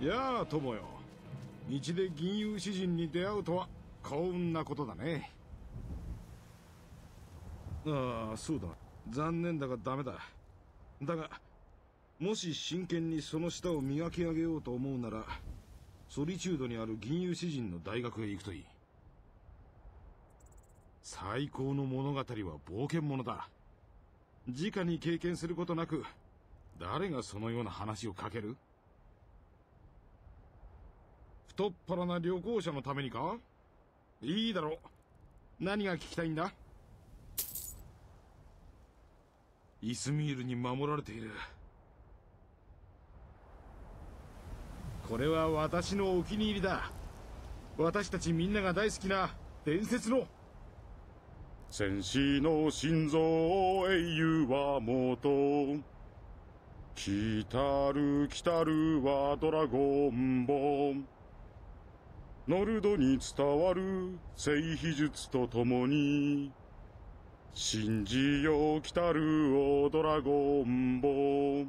やあ友よ道で銀融詩人に出会うとは幸運なことだねああそうだ残念だがダメだだがもし真剣にその舌を磨き上げようと思うならソリチュードにある銀融詩人の大学へ行くといい最高の物語は冒険者だ直に経験することなく誰がそのような話をかける太っ腹な旅行者のためにかいいだろう。何が聞きたいんだイスミールに守られている。これは私のお気に入りだ。私たちみんなが大好きな伝説の。戦士の心臓英雄はもと。来たる来たるはドラゴンボン。ノルドに伝わる聖秘術とともに信じよう来たるおドラゴンボ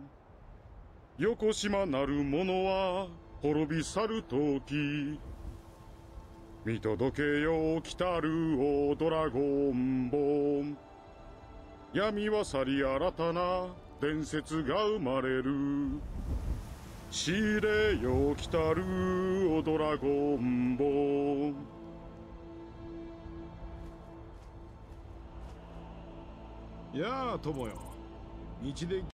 横島なる者は滅び去るとき見届けよう来たるおドラゴンボ闇は去り新たな伝説が生まれる知れよ来たるおドラゴンボやあ友よ道で